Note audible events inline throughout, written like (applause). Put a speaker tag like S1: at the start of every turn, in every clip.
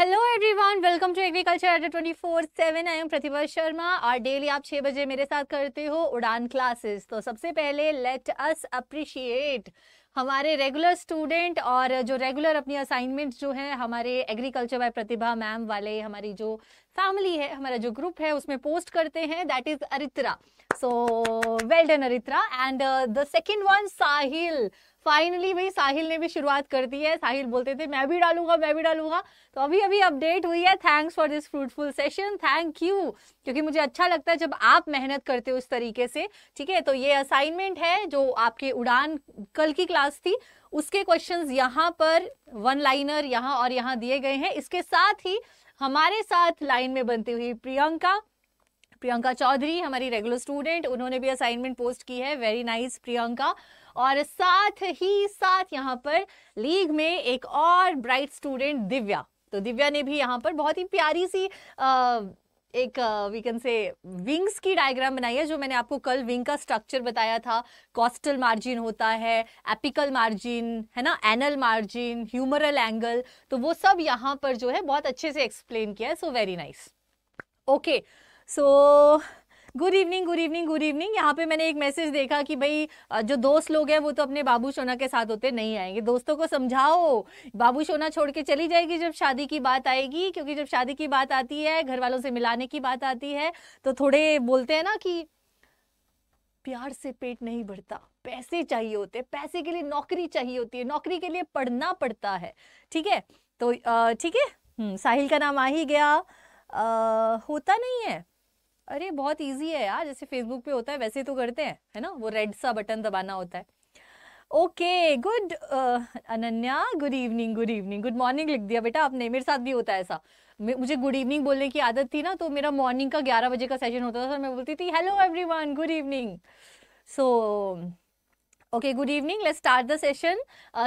S1: Hello everyone welcome to agriculture Adda twenty four seven I am Pratibha Sharma और daily आप छः बजे मेरे साथ करते हो उड़ान क्लासेस तो सबसे पहले लेट अस अप्रिशिएट हमारे रेगुलर स्टूडेंट और जो रेगुलर अपनी असाइनमेंट जो है हमारे एग्रीकल्चर बाय प्रतिभा मैम वाले हमारी जो फैमिली है हमारा जो ग्रुप है उसमें पोस्ट करते हैं that is Aritra so well done Aritra and the second one Sahil finally भाई साहिल ने भी शुरुआत कर दी है साहिल बोलते थे मैं भी डालूंगा मैं भी डालूंगा तो अभी अभी अपडेट हुई है thanks for this fruitful session thank you क्योंकि मुझे अच्छा लगता है जब आप मेहनत करते हो उस तरीके से ठीक है तो ये असाइनमेंट है जो आपके उड़ान कल की क्लास थी उसके क्वेश्चन यहाँ पर वन लाइनर यहाँ और यहाँ दिए गए हैं इसके साथ ही हमारे साथ लाइन में बनती हुई प्रियंका प्रियंका चौधरी हमारी रेगुलर स्टूडेंट उन्होंने भी असाइनमेंट पोस्ट की है वेरी नाइस प्रियंका और साथ ही साथ यहाँ पर लीग में एक और ब्राइट स्टूडेंट दिव्या तो दिव्या ने भी यहाँ पर बहुत ही प्यारी सी आ, एक वी कैन से विंग्स की डायग्राम बनाई है जो मैंने आपको कल विंग का स्ट्रक्चर बताया था कॉस्टल मार्जिन होता है एपिकल मार्जिन है ना एनल मार्जिन ह्यूमरल एंगल तो वो सब यहाँ पर जो है बहुत अच्छे से एक्सप्लेन किया है so very nice okay so good evening good evening good evening यहाँ पे मैंने एक मैसेज देखा कि भाई जो दोस्त लोग हैं वो तो अपने बाबू सोना के साथ होते नहीं आएंगे दोस्तों को समझाओ बाबू सोना छोड़ के चली जाएगी जब शादी की बात आएगी क्योंकि जब शादी की बात आती है घर वालों से मिलाने की बात आती है तो थोड़े बोलते हैं ना कि प्यार से पेट नहीं भरता पैसे चाहिए होते पैसे के लिए नौकरी चाहिए होती है नौकरी के लिए पढ़ना पड़ता है ठीक है तो ठीक है हम्म, साहिल का नाम आ ही गया आ, होता नहीं है अरे बहुत ईजी है यार जैसे फेसबुक पे होता है वैसे तो करते हैं है ना वो रेड सा बटन दबाना होता है okay good uh, Ananya good evening good evening good morning लिख दिया बेटा आपने मेरे साथ भी होता है ऐसा मुझे गुड इवनिंग बोलने की आदत थी ना तो मेरा मॉर्निंग का ग्यारह बजे का सेशन होता था मैं बोलती थी hello everyone good evening so okay good evening let's start the session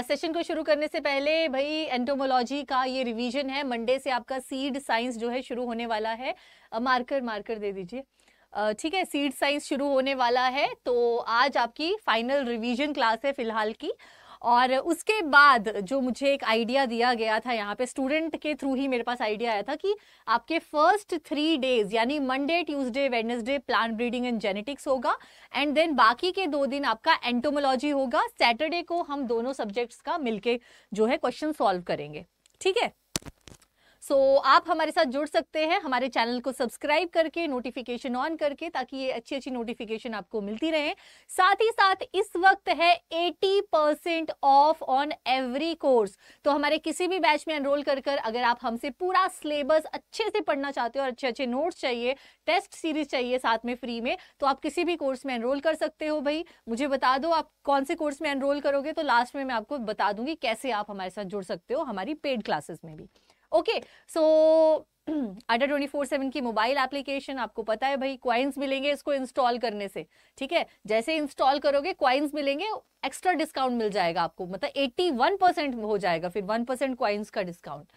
S1: session को शुरू करने से पहले भाई एंटोमोलॉजी का ये रिवीजन है मंडे से आपका सीड साइंस जो है शुरू होने वाला है मार्कर uh, मार्कर दे दीजिए uh, ठीक है सीड साइंस शुरू होने वाला है तो आज आपकी फाइनल रिवीजन क्लास है फिलहाल की uh, और उसके बाद जो मुझे एक आइडिया दिया गया था यहाँ पे स्टूडेंट के थ्रू ही मेरे पास आइडिया आया था कि आपके फर्स्ट थ्री डेज यानी Monday Tuesday Wednesday plant breeding and genetics होगा एंड देन बाकी के दो दिन आपका एंटोमोलॉजी होगा सैटरडे को हम दोनों सब्जेक्ट्स का मिलके जो है क्वेश्चन सॉल्व करेंगे ठीक है सो so, आप हमारे साथ जुड़ सकते हैं हमारे चैनल को सब्सक्राइब करके नोटिफिकेशन ऑन करके ताकि ये अच्छी अच्छी नोटिफिकेशन आपको मिलती रहे साथ ही साथ इस वक्त है 80 percent off on every course तो हमारे किसी भी बैच में एनरोल कर कर अगर आप हमसे पूरा सिलेबस अच्छे से पढ़ना चाहते हो और अच्छे अच्छे नोट्स चाहिए टेस्ट सीरीज चाहिए साथ में फ्री में तो आप किसी भी कोर्स में एनरोल कर सकते हो भाई मुझे बता दो आप कौन से कोर्स में एनरोल करोगे तो लास्ट में मैं आपको बता दूंगी कैसे आप हमारे साथ जुड़ सकते हो हमारी पेड क्लासेस में भी okay so Adda twenty four seven की मोबाइल एप्लीकेशन आपको पता है भाई क्वाइंस मिलेंगे इसको इंस्टॉल करने से ठीक है जैसे इंस्टॉल करोगे क्वाइंस मिलेंगे एक्स्ट्रा डिस्काउंट मिल जाएगा आपको मतलब एट्टी वन परसेंट हो जाएगा फिर वन परसेंट क्वाइंस का डिस्काउंट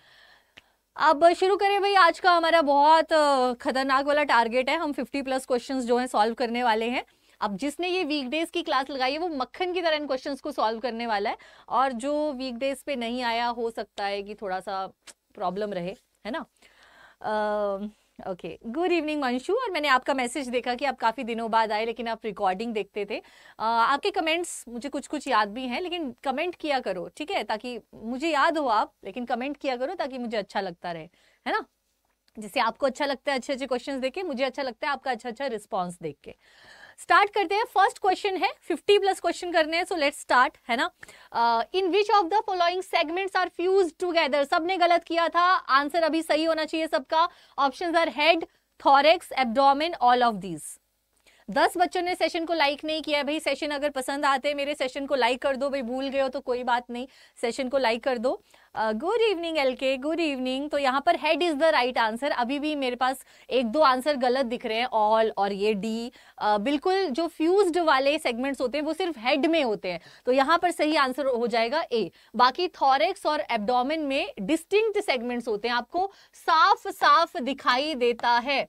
S1: अब शुरू करें भाई आज का हमारा बहुत खतरनाक वाला टारगेट है हम फिफ्टी प्लस क्वेश्चन जो है सॉल्व करने वाले हैं अब जिसने ये वीकडेज की क्लास लगाई है वो मक्खन की तरह इन क्वेश्चंस को सॉल्व करने वाला है और जो वीकडेज पे नहीं आया हो सकता है कि थोड़ा सा प्रॉब्लम रहे है ना ओके गुड इवनिंग अंशु और मैंने आपका मैसेज देखा कि आप काफ़ी दिनों बाद आए लेकिन आप रिकॉर्डिंग देखते थे uh, आपके कमेंट्स मुझे कुछ कुछ याद भी हैं लेकिन कमेंट किया करो ठीक है ताकि मुझे याद हो आप लेकिन कमेंट किया करो ताकि मुझे अच्छा लगता रहे है ना जैसे आपको अच्छा लगता है अच्छे अच्छे क्वेश्चन देख के मुझे अच्छा लगता है आपका अच्छा अच्छा रिस्पॉन्स देख के स्टार्ट करते हैं फर्स्ट क्वेश्चन है 50 प्लस क्वेश्चन करने हैं सो लेट्स स्टार्ट है ना in which of the following segments are fused together सबने गलत किया था आंसर अभी सही होना चाहिए सबका option are head thorax abdomen all of these दस बच्चों ने सेशन को लाइक नहीं किया भाई सेशन अगर पसंद आते हैं मेरे सेशन को लाइक कर दो भाई भूल गए हो तो कोई बात नहीं सेशन को लाइक कर दो good evening L K good evening तो यहाँ पर head is the right answer अभी भी मेरे पास एक दो आंसर गलत दिख रहे हैं ऑल और ये डी uh, बिल्कुल जो फ्यूज्ड वाले सेगमेंट्स होते हैं वो सिर्फ हेड में होते हैं तो यहाँ पर सही आंसर हो जाएगा ए बाकी थॉरेक्स और एबडोमिन में डिस्टिंक्ट सेगमेंट्स होते हैं आपको साफ साफ दिखाई देता है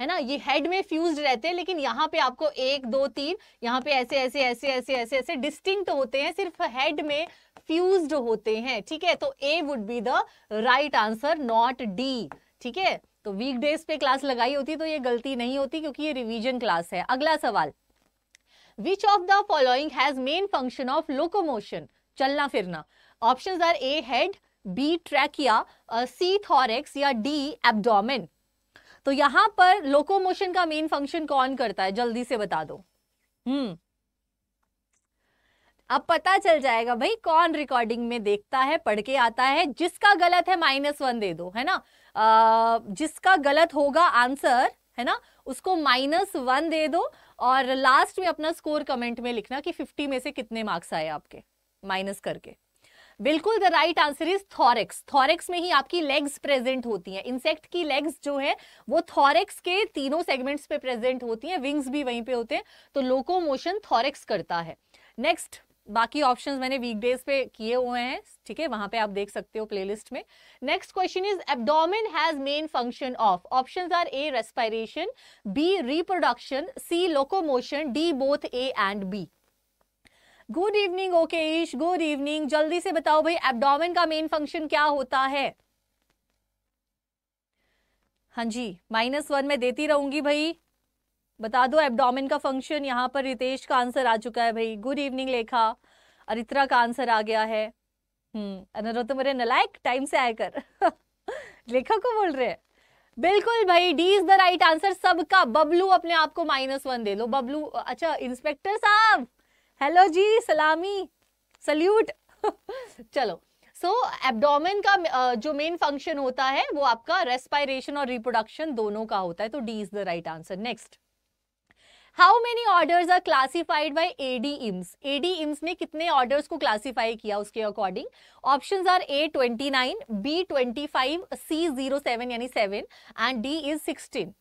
S1: है ना ये हेड में फ्यूज रहते हैं लेकिन यहाँ पे आपको एक दो तीन यहाँ पे ऐसे ऐसे ऐसे ऐसे ऐसे ऐसे डिस्टिंक्ट होते हैं सिर्फ हेड में फ्यूज होते हैं ठीक है तो A would be the right answer not D ठीक है तो वीक डेज पे क्लास लगाई होती तो ये गलती नहीं होती क्योंकि ये रिविजन क्लास है अगला सवाल which of the following has main function of locomotion चलना फिरना option are A head B trachea C thorax या डी एब्डोमेन तो यहां पर लोकोमोशन का मेन फंक्शन कौन करता है जल्दी से बता दो हम्म अब पता चल जाएगा भाई कौन रिकॉर्डिंग में देखता है पढ़ के आता है जिसका गलत है माइनस वन दे दो है ना आ, जिसका गलत होगा आंसर है ना उसको माइनस वन दे दो और लास्ट में अपना स्कोर कमेंट में लिखना कि फिफ्टी में से कितने मार्क्स आए आपके माइनस करके बिल्कुल the right answer is thorax thorax में ही आपकी लेग्स प्रेजेंट होती हैं इंसेक्ट की लेग्स जो है वो थॉरेक्स के तीनों सेगमेंट्स पे प्रेजेंट होती हैं विंग्स भी वहीं पे होते हैं तो लोकोमोशन थॉरेक्स करता है नेक्स्ट बाकी ऑप्शंस मैंने वीकडेज पे किए हुए हैं ठीक है वहां पे आप देख सकते हो प्लेलिस्ट में next question is abdomen has main function of options are A respiration B reproduction C locomotion D both A and B good evening ओकेश गुड इवनिंग जल्दी से बताओ भाई एब्डोमेन का मेन फंक्शन क्या होता है हाँ जी माइनस वन में देती रहूंगी भाई बता दो एब्डोमेन का फंक्शन यहाँ पर रितेश का आंसर आ चुका है भाई गुड इवनिंग लेखा अरित्रा का आंसर आ गया है हम्म मेरे नलायक टाइम से आकर (laughs) लेखा को बोल रहे हैं बिल्कुल भाई D is the right answer सबका बबलू अपने आप को माइनस वन दे लो बबलू अच्छा इंस्पेक्टर साहब हेलो जी सलामी सल्यूट (laughs) चलो सो so, एब्डोमेन का जो मेन फंक्शन होता है वो आपका रेस्पायरेशन और रिप्रोडक्शन दोनों का होता है तो D is the right answer next how many orders are classified by A D Imms A D Imms ने कितने ऑर्डर्स को क्लासिफाई किया उसके according option are A twenty nine B twenty five C zero seven यानी seven and D is sixteen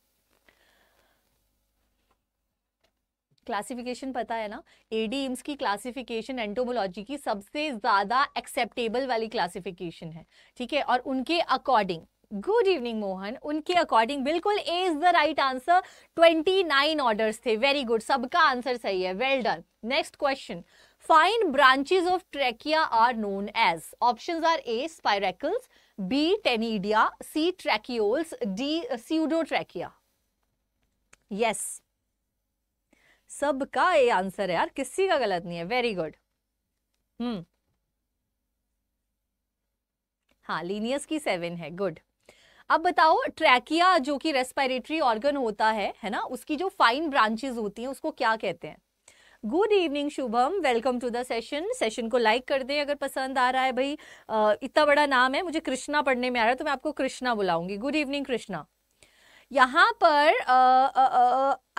S1: classification पता है ना AD इम्स की क्लासिफिकेशन एंटोमोलॉजी की सबसे ज़्यादा एक्सेप्टेबल वाली क्लासिफिकेशन है ठीक है और उनके अकॉर्डिंग गुड इवनिंग मोहन उनके अकॉर्डिंग बिल्कुल A is the right answer 29 orders थे वेरी गुड सबका आंसर सही है well done next question fine branches of trachea are known as option are A spiracles B taenidia C tracheoles D pseudo pseudotrachea yes सबका ये answer है यार किसी का गलत नहीं है वेरी गुड हम्म हाँ लीनियस की सेवन है गुड अब बताओ ट्रैकिया जो कि रेस्पिरेटरी ऑर्गन होता है है ना उसकी जो फाइन ब्रांचेस होती हैं उसको क्या कहते हैं good evening Shubham welcome to the session session को लाइक कर दें अगर पसंद आ रहा है भाई इतना बड़ा नाम है मुझे कृष्णा पढ़ने में आ रहा है तो मैं आपको कृष्णा बुलाऊंगी गुड इवनिंग कृष्णा यहाँ पर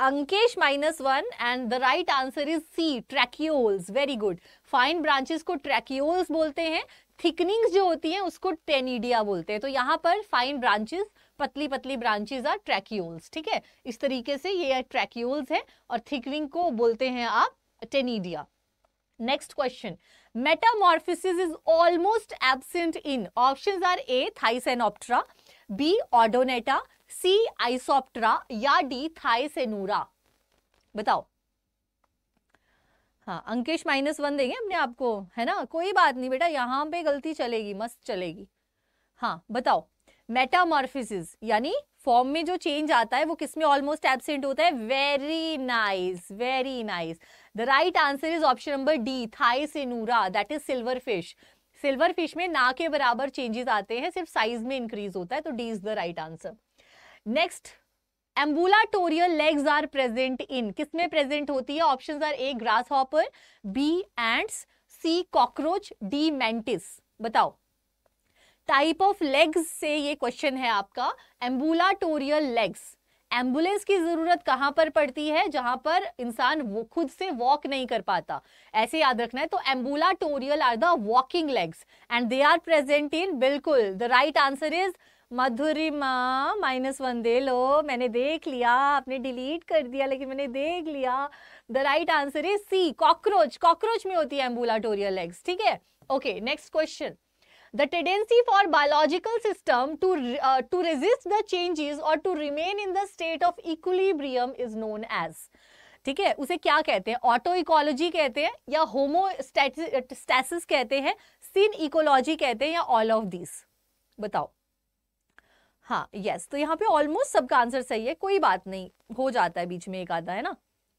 S1: Ankesh minus one and the right answer is C tracheoles very good fine branches को ट्रैक्योल्स बोलते हैं थिकनिंग्स जो होती हैं उसको टेनिडिया बोलते हैं तो यहाँ पर फाइन ब्रांचेस पतली पतली ब्रांचेस आर ट्रैक्योल्स ठीक है इस तरीके से ये ट्रैक्योल्स है और थिकनिंग को बोलते हैं आप taenidia next question metamorphosis is almost absent in option are A thysanoptera B odonata C isoptera या डी थाइसेनूरा बताओ हाँ अंकेश माइनस वन देंगे अपने आपको है ना कोई बात नहीं बेटा यहाँ पे गलती चलेगी मस्त चलेगी हाँ बताओ मेटामॉर्फिस यानी फॉर्म में जो चेंज आता है वो किसमें ऑलमोस्ट एबसेंट होता है very nice very nice the right answer is option number D thysanura that is silver fish silver fish में ना के बराबर चेंजेस आते हैं सिर्फ साइज में इंक्रीज होता है तो D is the right answer next ambulatorial legs are present in किसमें प्रेजेंट होती है option are A grass hopper B ants C cockroach D mantis बताओ टाइप ऑफ लेग्स से ये क्वेश्चन है आपका एम्बुलाटोरियल लेग्स एम्बुलेंस की जरूरत कहां पर पड़ती है जहां पर इंसान वो खुद से वॉक नहीं कर पाता ऐसे याद रखना है तो ambulatorial are the walking legs and they are present in बिल्कुल the right answer is Madhurima minus one दे लो मैंने देख लिया आपने डिलीट कर दिया लेकिन मैंने देख लिया the right answer is C cockroach cockroach में होती है एम्बुलाटोरियल लेग्स ठीक है okay next question the tendency for biological system to to resist the changes और to remain in the state of of is known as ठीक है उसे क्या कहते हैं ऑटो इकोलॉजी कहते हैं या होमो होमोस्टैसिस कहते हैं सिन इकोलॉजी कहते हैं या ऑल ऑफ दिस बताओ हाँ यस तो यहाँ पे ऑलमोस्ट सबका आंसर सही है कोई बात नहीं हो जाता है बीच में एक आधा है ना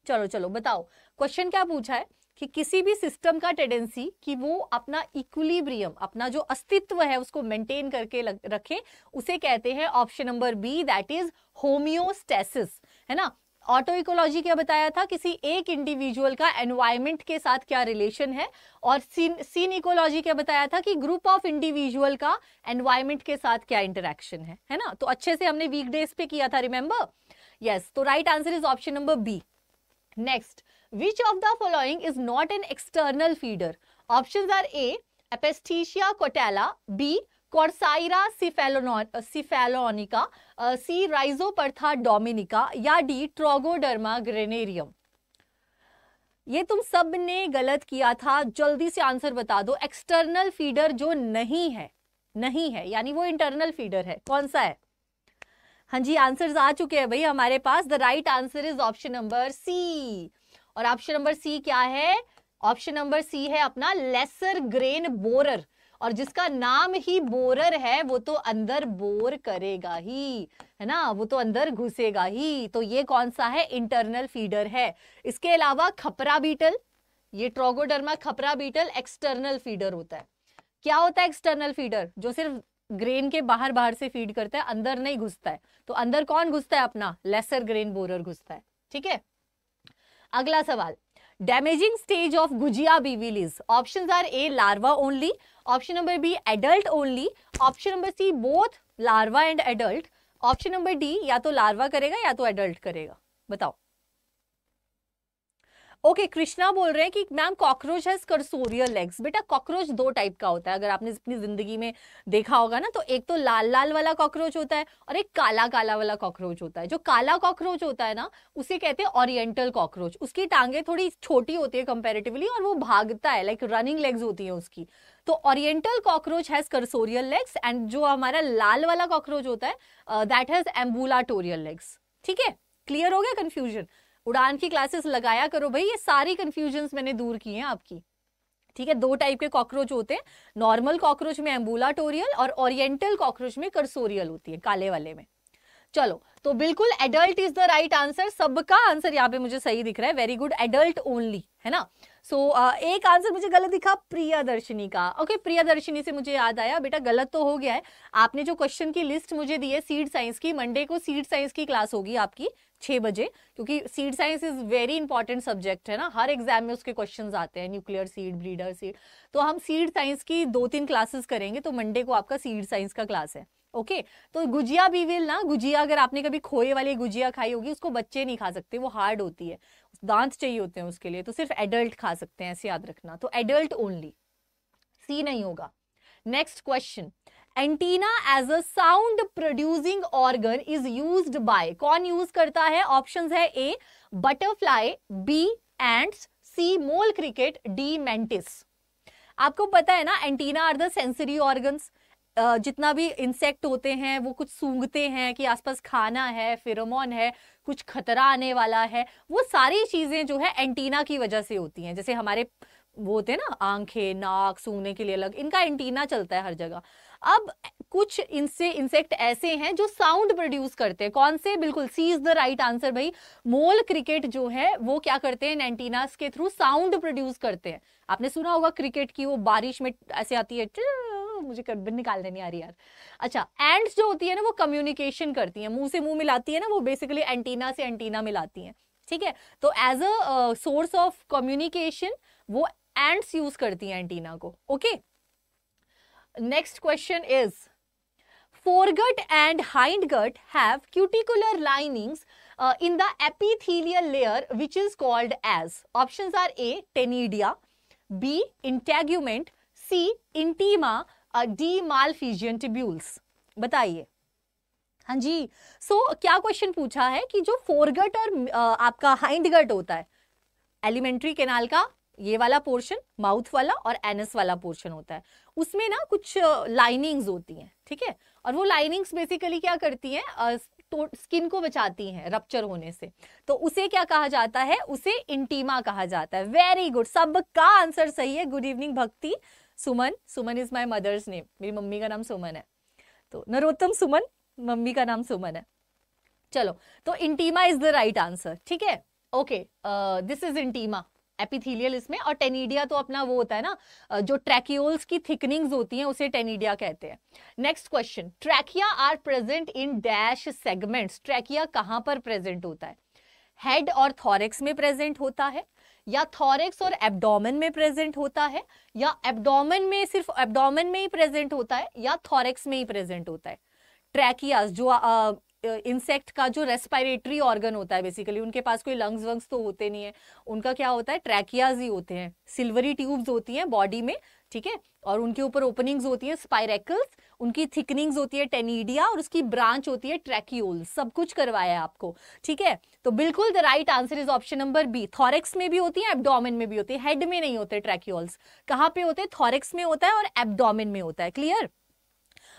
S1: चलो चलो बताओ क्वेश्चन क्या पूछा है कि किसी भी सिस्टम का टेंडेंसी कि वो अपना इक्विलिब्रियम अपना जो अस्तित्व है उसको मेंटेन करके रखे उसे कहते हैं option number B that is homeostasis है ना ऑटो इकोलॉजी क्या बताया था किसी एक इंडिविजुअल का एनवायरमेंट के साथ क्या रिलेशन है और सीन सीन इकोलॉजी क्या बताया था कि ग्रुप ऑफ इंडिविजुअल का एनवायरमेंट के साथ क्या इंटरेक्शन है है ना तो अच्छे से हमने वीकडेज पे किया था रिमेंबर यस yes, तो right answer is option number B next which of the following is not an external feeder option are A ephestia cautella B corcyra cephalonica C rhizo पर था डोमिनिका या D Trogoderma granarium ये तुम सब ने गलत किया था जल्दी से आंसर बता दो एक्सटर्नल फीडर जो नहीं है नहीं है यानी वो इंटरनल फीडर है कौन सा है हाँ जी आंसर्स आ चुके हैं भाई हमारे पास the right answer is option number C और ऑप्शन नंबर सी क्या है ऑप्शन नंबर सी है अपना लेसर ग्रेन बोरर और जिसका नाम ही बोरर है वो तो अंदर बोर करेगा ही है ना वो तो अंदर घुसेगा ही तो ये कौन सा है इंटरनल फीडर है इसके अलावा खपरा बीटल ये ट्रोगोडर्मा खपरा बीटल एक्सटर्नल फीडर होता है क्या होता है एक्सटर्नल फीडर जो सिर्फ ग्रेन के बाहर बाहर से फीड करता है अंदर नहीं घुसता है तो अंदर कौन घुसता है अपना लेसर ग्रेन बोरर घुसता है ठीक है अगला सवाल damaging stage of Gujia B is option are A larva only option number B adult only option number C both larva and adult option number D या तो लार्वा करेगा या तो एडल्ट करेगा बताओ ओके okay, कृष्णा बोल रहे हैं कि मैम कॉकरोच हैज लेग्स बेटा कॉकरोच दो टाइप का होता है अगर आपने अपनी जिंदगी में देखा होगा ना तो एक तो लाल लाल वाला कॉकरोच होता है और एक काला काला वाला कॉकरोच होता है जो काला कॉकरोच होता है ना उसे कहते हैं ओरिएंटल कॉकरोच उसकी टांगे थोड़ी छोटी होती है कंपेरेटिवली और वो भागता है लाइक रनिंग लेग्स होती है उसकी तो oriental cockroach has cursorial legs and जो हमारा लाल वाला कॉकरोच होता है दैट हैज एम्बुलाटोरियल लेग्स ठीक है क्लियर हो गया कंफ्यूजन उड़ान की क्लासेस लगाया करो भाई ये सारी कन्फ्यूजन्स मैंने दूर की हैं आपकी ठीक है दो टाइप के कॉकरोच होते हैं नॉर्मल कॉकरोच में एम्बुलाटोरियल और ओरिएंटल कॉकरोच में करसोरियल होती है काले वाले में चलो तो बिल्कुल adult is the right answer सबका आंसर यहाँ पे मुझे सही दिख रहा है वेरी गुड एडल्ट ओनली है ना सो so, uh, एक आंसर मुझे गलत दिखा दर्शनी का ओके okay, दर्शनी से मुझे याद आया बेटा गलत तो हो गया है आपने जो क्वेश्चन की लिस्ट मुझे दी है सीड साइंस की मंडे को सीड साइंस की क्लास होगी आपकी छः बजे क्योंकि seed science is very important subject है ना हर एग्जाम में उसके क्वेश्चंस आते हैं न्यूक्लियर सीड ब्रीडर सीड तो हम सीड साइंस की दो तीन क्लासेस करेंगे तो मंडे को आपका सीड साइंस का क्लास है ओके okay, तो गुजिया भी विल ना गुजिया अगर आपने कभी खोए वाली गुजिया खाई होगी उसको बच्चे नहीं खा सकते वो हार्ड होती है दांत चाहिए होते हैं उसके लिए तो सिर्फ एडल्ट खा सकते हैं ऐसे याद रखना तो एडल्ट ओनली सी नहीं होगा next question antenna as a sound producing organ is use by कौन यूज करता है ऑप्शन है A butterfly B ants C mole cricket D mantis आपको पता है ना antenna are the sensory organs Uh, जितना भी इंसेक्ट होते हैं वो कुछ सूंघते हैं कि आसपास खाना है फिरोमोन है कुछ खतरा आने वाला है वो सारी चीज़ें जो है एंटीना की वजह से होती हैं जैसे हमारे वो होते हैं ना आंखें नाक सूंघने के लिए अलग इनका एंटीना चलता है हर जगह अब कुछ इनसे इंसेक्ट ऐसे हैं जो साउंड प्रोड्यूस करते हैं कौन से बिल्कुल C is the right answer भाई मोल क्रिकेट जो है वो क्या करते हैं एंटीनास के थ्रू साउंड प्रोड्यूस करते हैं आपने सुना होगा क्रिकेट की वो बारिश में ऐसे आती है मुझे निकालने नहीं आ रही यार अच्छा एंड्स जो होती है ना वो कम्युनिकेशन करती है मुंह से मुंह मिलाती है ना वो बेसिकली एंटीना से एंटीना मिलाती है ठीक है तो as a source of communication वो एंड्स यूज करती है एंटीना को okay okay? Next question is foregut and hindgut have cuticular linings in the epithelial layer which is called as option are A taenidia B integument C intima D malpighian tubules बताइए हाँ जी सो so, क्या question पूछा है कि जो foregut और uh, आपका हाइंडगट होता है एलिमेंट्री केनाल का ये वाला पोर्शन माउथ वाला और एनएस वाला पोर्शन होता है उसमें ना कुछ लाइनिंग्स होती हैं ठीक है और वो लाइनिंग्स बेसिकली क्या करती हैं तो स्किन को बचाती हैं रप्चर होने से तो उसे क्या कहा जाता है उसे इंटीमा कहा जाता है वेरी गुड सबका आंसर सही है good evening Bhakti Suman Suman is my mother's name मेरी मम्मी का नाम सुमन है तो नरोत्तम सुमन मम्मी का नाम सुमन है चलो तो intima is the right answer ठीक है okay this is intima epithelial इसमें और टेनिडिया तो अपना वो होता है ना जो ट्रैकियोल्स की थिकनिंग्स होती हैं उसे टेनिडिया कहते हैं next question trachea are present in dash segments trachea कहाँ पर प्रेजेंट होता है हेड और थॉरेक्स में प्रेजेंट होता है या थॉरेक्स और एब्डोमेन में प्रेजेंट होता है या एब्डोमेन में सिर्फ एब्डोमेन में ही प्रेजेंट होता है या थॉरेक्स में ही प्रेजेंट होता है ट्रैकियाज जो इंसेक्ट का जो रेस्पायरेटरी ऑर्गन होता है बेसिकली उनके पास कोई लंग्स वंग्स तो होते नहीं है उनका क्या होता है ट्रैकियाज ही होते हैं सिल्वरी ट्यूब्स होती हैं बॉडी में ठीक है और उनके ऊपर ओपनिंग्स होती हैं स्पायरेकल्स उनकी थिकनिंग्स होती है टेनिडिया और उसकी ब्रांच होती है ट्रैक्यूल सब कुछ करवाया है आपको ठीक है तो बिल्कुल the right answer is option number B thorax में भी होती है एबडोमिन में भी होती है हेड में नहीं होते ट्रैक्यूल्स कहाँ पे होते हैं थॉरेक्स में होता है और एबडोमिन में होता है क्लियर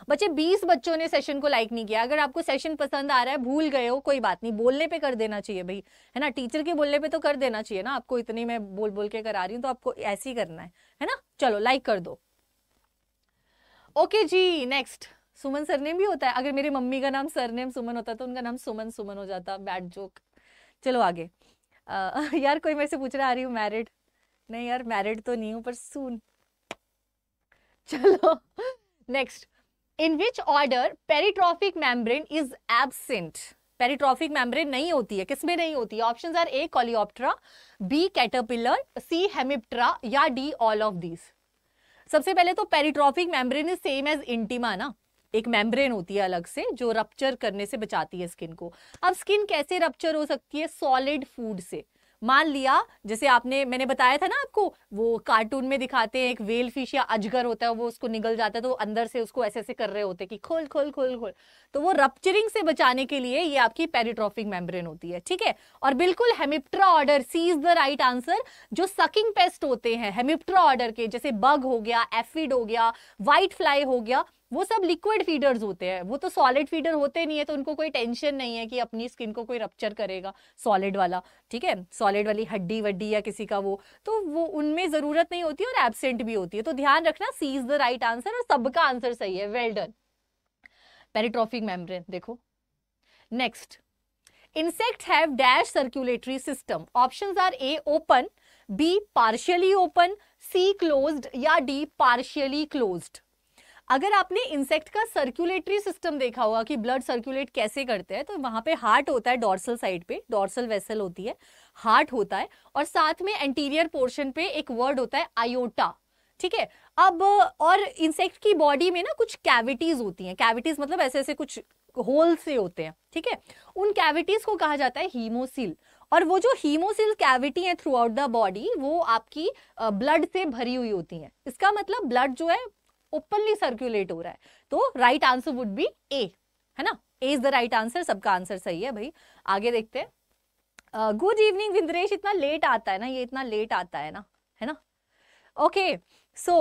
S1: बच्चे 20 बच्चों ने सेशन को लाइक नहीं किया अगर आपको सेशन पसंद आ रहा है भूल गए हो कोई बात नहीं बोलने पे कर देना चाहिए भाई है ना टीचर के बोलने पे तो कर देना चाहिए ना आपको इतनी मैं बोल बोल के करा रही हूँ तो आपको ऐसे ही करना है है ना चलो लाइक कर दो ओके जी नेक्स्ट सुमन सरनेम भी होता है अगर मेरी मम्मी का नाम सरनेम सुमन होता तो उनका नाम सुमन सुमन हो जाता बैड जोक चलो आगे आ, (laughs) यार कोई मेरे से पूछ रहा आ रही हूँ मैरिड नहीं यार मैरिड तो नहीं हूँ पर सुन चलो next (laughs) in which order peritrophic membrane is absent peritrophic membrane नहीं होती है किसमें नहीं होती है option are A coleoptera B caterpillar C hemiptera या डी ऑल ऑफ दीज सबसे पहले तो peritrophic membrane is same as intima ना एक मेम्ब्रेन होती है अलग से जो रप्चर करने से बचाती है स्किन को अब स्किन कैसे रप्चर हो सकती है सॉलिड फूड से मान लिया जैसे आपने मैंने बताया था ना आपको वो कार्टून में दिखाते हैं एक वेल फिश या अजगर होता है वो उसको निगल जाता है तो अंदर से उसको ऐसे ऐसे कर रहे होते हैं कि खोल खोल खोल खोल तो वो रप्चरिंग से बचाने के लिए ये आपकी पेरिट्रॉफिक मेम्ब्रेन होती है ठीक है और बिल्कुल hemiptera order C is the right answer जो सकिंग पेस्ट होते हैं हेमिप्ट्रा ऑर्डर के जैसे बग हो गया एफिड हो गया व्हाइट फ्लाई हो गया वो सब लिक्विड फीडर्स होते हैं वो तो सॉलिड फीडर होते नहीं है तो उनको कोई टेंशन नहीं है कि अपनी स्किन को कोई रप्चर करेगा सॉलिड वाला ठीक है सॉलिड वाली हड्डी वड्डी या किसी का वो तो वो उनमें ज़रूरत नहीं होती और एबसेंट भी होती है तो ध्यान रखना C is the right answer और सबका आंसर सही है वेल डन पेरिट्रॉफिक मेम्ब्रेन देखो next insect have dash circulatory system option are A open B partially open C closed या डी पार्शियली क्लोज्ड अगर आपने इंसेक्ट का सर्कुलेटरी सिस्टम देखा होगा कि ब्लड सर्कुलेट कैसे करते हैं तो वहां पे हार्ट होता है डॉर्सल साइड पे डॉर्सल वेसल होती है हार्ट होता है और साथ में एंटीरियर पोर्शन पे एक वर्ड होता है आयोटा ठीक है अब और इंसेक्ट की बॉडी में ना कुछ कैविटीज होती हैं कैविटीज मतलब ऐसे ऐसे कुछ होल से होते हैं ठीक है उन कैविटीज को कहा जाता है हीमोसिल और वो जो हीमोसिल कैविटी है थ्रू आउट द बॉडी वो आपकी ब्लड से भरी हुई होती है इसका मतलब ब्लड जो है ओपनली सर्क्यूलेट हो रहा है तो right answer would be A है ना A is the right answer सबका आंसर सही है भाई आगे देखते हैं गुड इवनिंग विंद्रेश इतना लेट आता है ना ये इतना लेट आता है ना है ना okay so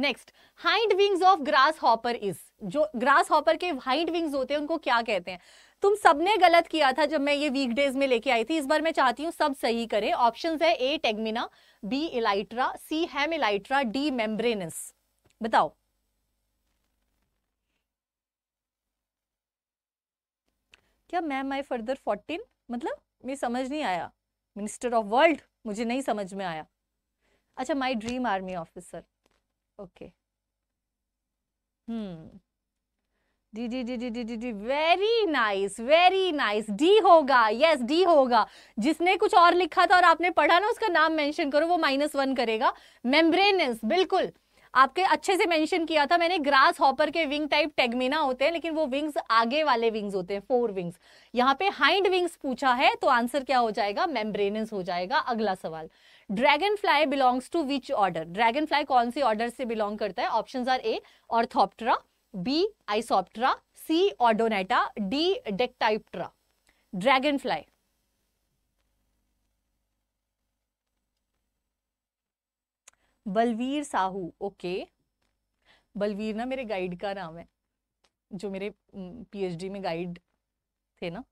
S1: next hind wings of grass hopper is जो ग्रास हॉपर के हाइंड विंग्स होते हैं उनको क्या कहते हैं तुम सबने गलत किया था जब मैं ये वीकडेज में लेके आई थी इस बार मैं चाहती हूँ सब सही करें ऑप्शंस है A tegmina B elytra C hemelytra D membranous बताओ क्या मैम माई फर्दर फोर्टीन मतलब मैं समझ नहीं आया मिनिस्टर ऑफ वर्ल्ड मुझे नहीं समझ में आया अच्छा my dream army officer okay hmm D D D D D D D very nice very nice D होगा यस डी होगा जिसने कुछ और लिखा था और आपने पढ़ा ना उसका नाम मेंशन करो वो माइनस वन करेगा मेम्ब्रेनस बिल्कुल आपके अच्छे से मेंशन किया था मैंने ग्रास हॉपर के विंग टाइप टेगमिना होते हैं लेकिन वो विंग्स आगे वाले विंग्स होते हैं फोर विंग्स यहाँ पे हाइंड विंग्स पूछा है तो आंसर क्या हो जाएगा मेम्ब्रेनस हो जाएगा अगला सवाल dragonfly belongs to which order dragonfly कौन सी ऑर्डर से बिलोंग करता है option are A Orthoptera B Isoptera C Odonata D Dictyoptera dragonfly Balveer Sahu okay Balveer ना मेरे गाइड का नाम है जो मेरे पीएचडी में गाइड थे ना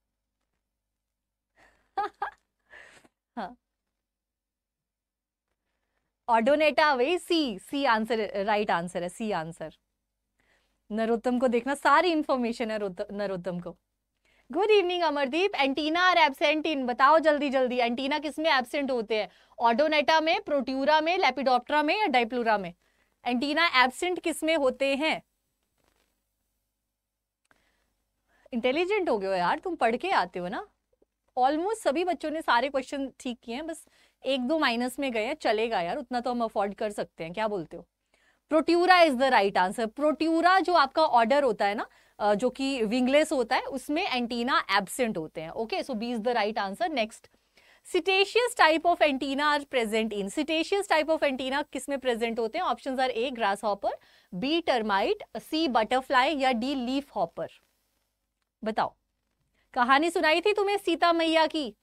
S1: (laughs) हाँ ऑडोनेटा वही C C answer right answer है सी आंसर नरोत्तम को देखना सारी इंफॉर्मेशन है नरोत्तम को गुड इवनिंग अमरदीप एंटीना और एबसेंटिन बताओ जल्दी जल्दी एंटीना किस में एबसेंट होते हैं ऑडोनेटा में प्रोट्यूरा में लेपिडोप्टरा में या डाइप्लूरा में एंटीना एबसेंट किस में होते हैं इंटेलिजेंट हो गए हो यार तुम पढ़ के आते हो ना ऑलमोस्ट सभी बच्चों ने सारे क्वेश्चन ठीक किए हैं बस एक दो माइनस में गए चलेगा यार उतना तो हम अफोर्ड कर सकते हैं क्या बोलते हो Protura is the right answer Protura जो आपका ऑर्डर होता है ना जो कि विंगलेस होता है उसमें एंटीना एबसेंट होते हैं okay so B is the right answer next setaceous type of antenna are present in setaceous type of antenna किस में प्रेजेंट होते हैं option are A grass hopper B termite C butterfly या D leafhopper बताओ कहानी सुनाई थी तुम्हें सीता मैया की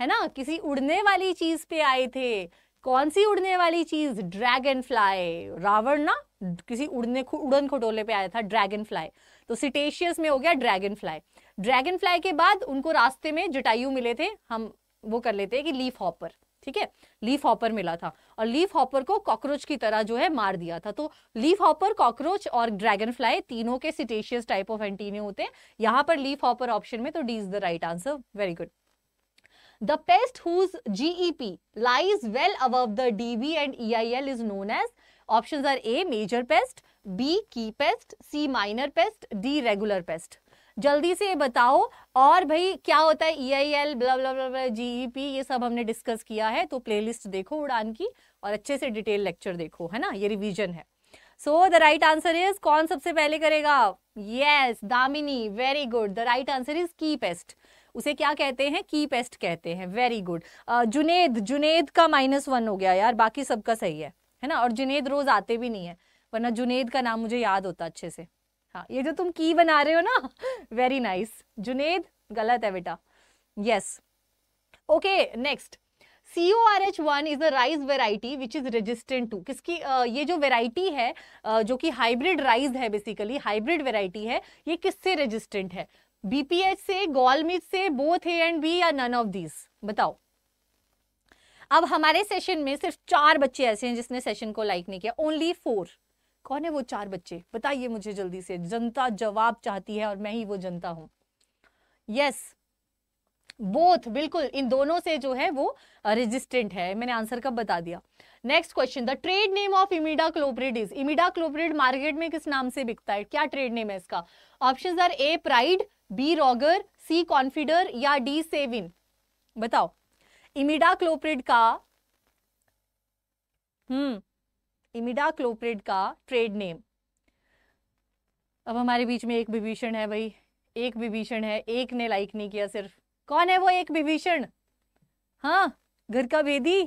S1: है ना किसी उड़ने वाली चीज पे आए थे कौन सी उड़ने वाली चीज ड्रैगन फ्लाई रावण ना किसी उड़ने उड़न खटोले पे आया था ड्रैगन फ्लाई तो सिटेशियस में हो गया ड्रैगन फ्लाई ड्रैगन फ्लाई के बाद उनको रास्ते में जटायु मिले थे हम वो कर लेते हैं कि लीफ हॉपर ठीक है लीफ हॉपर मिला था और लीफ हॉपर को कॉकरोच की तरह जो है मार दिया था तो लीफ हॉपर कॉकरोच और ड्रैगन फ्लाई तीनों के सिटेशियस टाइप ऑफ एंटीने होते हैं यहां पर लीफ हॉपर ऑप्शन में तो D is the right answer very good The pest whose well e lies well DB and E I L is known as option are A major pest B key pest C minor pest D regular pest जल्दी से बताओ और भाई क्या होता है ई I L blah blah blah G P ये सब हमने डिस्कस किया है तो प्लेलिस्ट देखो उड़ान की और अच्छे से डिटेल लेक्चर देखो है ना ये रिविजन है so the right answer is कौन सबसे पहले करेगा yes Damini very good the right answer is key pest उसे क्या कहते हैं की पेस्ट कहते हैं वेरी गुड जुनेद जुनेद का माइनस वन हो गया यार बाकी सबका सही है है ना और जुनेद रोज आते भी नहीं है वरना जुनेद का नाम मुझे याद होता अच्छे से हाँ ये जो तुम की बना रहे हो ना वेरी (laughs) नाइस जुनेद गलत है बेटा yes okay next C O R H one is the rice variety which is resistant to किसकी ये जो वेराइटी है जो कि हाइब्रिड राइस है बेसिकली हाइब्रिड वेराइटी है ये किससे रेजिस्टेंट है बीपीएच से गोलमिज से बोथ ए एंड बी या नन ऑफ दीज बताओ अब हमारे सेशन में सिर्फ चार बच्चे ऐसे हैं जिसने सेशन को लाइक नहीं किया ओनली फोर कौन है वो चार बच्चे बताइए मुझे जल्दी से जनता जवाब चाहती है और मैं ही वो जनता हूँ यस बोथ बिल्कुल इन दोनों से जो है वो रेजिस्टेंट है मैंने आंसर कब बता दिया next question the trade name of imidacloprid is imidacloprid market में किस नाम से बिकता है क्या ट्रेड नेम है इसका option are A Pride B Rogor C Confidor या डी सेविन बताओ इमिडा क्लोप्रिड का हम्म इमिडा क्लोप्रिड का ट्रेड नेम अब हमारे बीच में एक विभीषण है भाई एक विभीषण है एक ने लाइक नहीं किया सिर्फ कौन है वो एक विभीषण हाँ घर का भेदी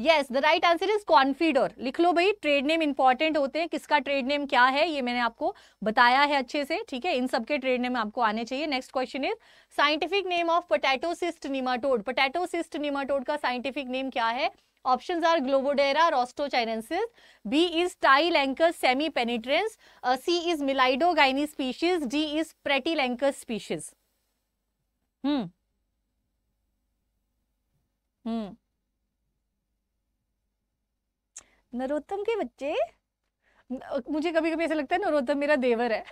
S1: yes the right answer is Confidor लिख लो भाई ट्रेड नेम इंपॉर्टेंट होते हैं किसका ट्रेड नेम क्या है ये मैंने आपको बताया है अच्छे से ठीक है इन सबके ट्रेड नेम आपको आने चाहिए next question is scientific name of potato cyst nematode potato cyst nematode का साइंटिफिक नेम क्या है option are Globodera globodaira B is Tylenchus tylancus semi uh, C is Meloidogyne species D is pretilancus species hmm hmm Narottam के बच्चे मुझे कभी कभी ऐसा लगता है नरोत्तम मेरा देवर है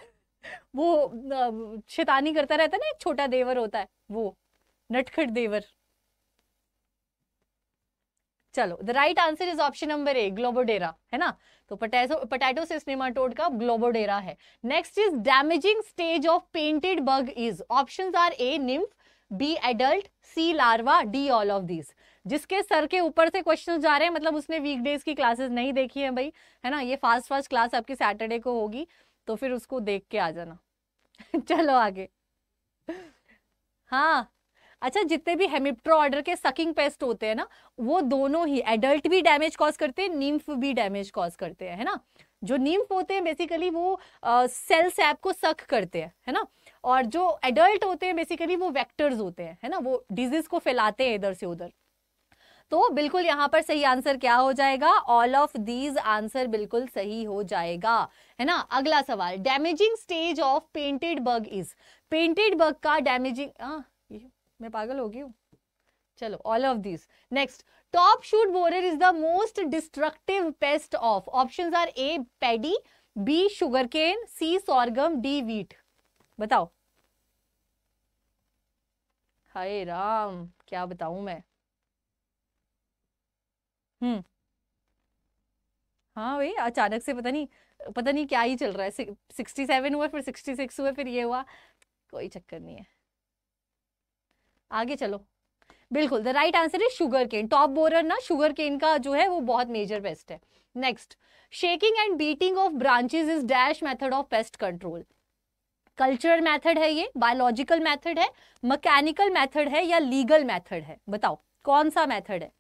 S1: (laughs) वो शैतानी करता रहता है ना एक छोटा देवर होता है वो नटखट देवर चलो the right answer is option number A Globodera है ना तो पटेटो पटेटो से टोड का ग्लोबोडेरा है next is damaging stage of painted bug is option are A nymph B adult C larva D all of these जिसके सर के ऊपर से क्वेश्चन जा रहे हैं मतलब उसने वीकडेज की क्लासेस नहीं देखी है भाई है ना ये फास्ट फास्ट क्लास आपकी सैटरडे को होगी तो फिर उसको देख के आ जाना (laughs) चलो आगे हाँ अच्छा जितने भी हेमिप्ट्रो ऑर्डर के सकिंग पेस्ट होते हैं ना वो दोनों ही एडल्ट भी डैमेज कॉज करते हैं नीम्फ भी डैमेज कॉज करते हैं है ना जो नीम्फ होते हैं बेसिकली वो सेल uh, सैप को सक करते हैं है ना और जो एडल्ट होते हैं बेसिकली वो वेक्टर्स होते हैं है ना वो डिजीज को फैलाते हैं इधर से उधर तो बिल्कुल यहाँ पर सही आंसर क्या हो जाएगा ऑल ऑफ दीज आंसर बिल्कुल सही हो जाएगा है ना अगला सवाल damaging stage of painted bug is painted bug का डैमेजिंग हाँ, मैं पागल हो गई हूँ चलो all of these next top shoot borer is the most destructive pest of option are A paddy B sugarcane C sorghum D wheat बताओ हाय राम क्या बताऊं मैं हम्म। हाँ वही अचानक से पता नहीं पता नहीं क्या ही चल रहा है सिक्सटी सेवन हुआ फिर सिक्सटी सिक्स हुआ फिर ये हुआ कोई चक्कर नहीं है आगे चलो बिल्कुल the right answer is sugarcane top borer ना शुगर केन का जो है वो बहुत मेजर बेस्ट है next shaking and beating of branches is dash method of pest control cultural method है ये बायोलॉजिकल मेथड है मैकेनिकल मेथड है या लीगल मेथड है बताओ कौन सा मेथड है